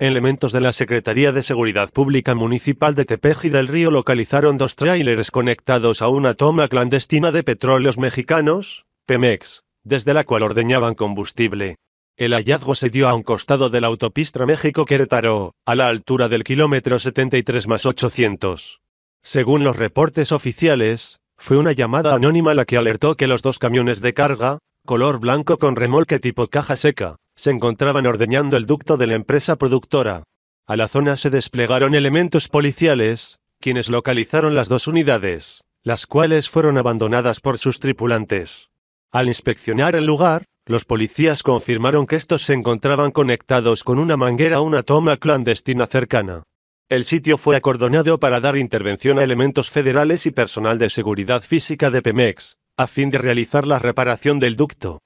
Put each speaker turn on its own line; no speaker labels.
Elementos de la Secretaría de Seguridad Pública Municipal de Tepeji del Río localizaron dos tráilers conectados a una toma clandestina de petróleos mexicanos, Pemex, desde la cual ordeñaban combustible. El hallazgo se dio a un costado de la autopista México-Querétaro, a la altura del kilómetro 73 más 800. Según los reportes oficiales, fue una llamada anónima la que alertó que los dos camiones de carga, color blanco con remolque tipo caja seca, se encontraban ordeñando el ducto de la empresa productora. A la zona se desplegaron elementos policiales, quienes localizaron las dos unidades, las cuales fueron abandonadas por sus tripulantes. Al inspeccionar el lugar, los policías confirmaron que estos se encontraban conectados con una manguera a una toma clandestina cercana. El sitio fue acordonado para dar intervención a elementos federales y personal de seguridad física de Pemex, a fin de realizar la reparación del ducto.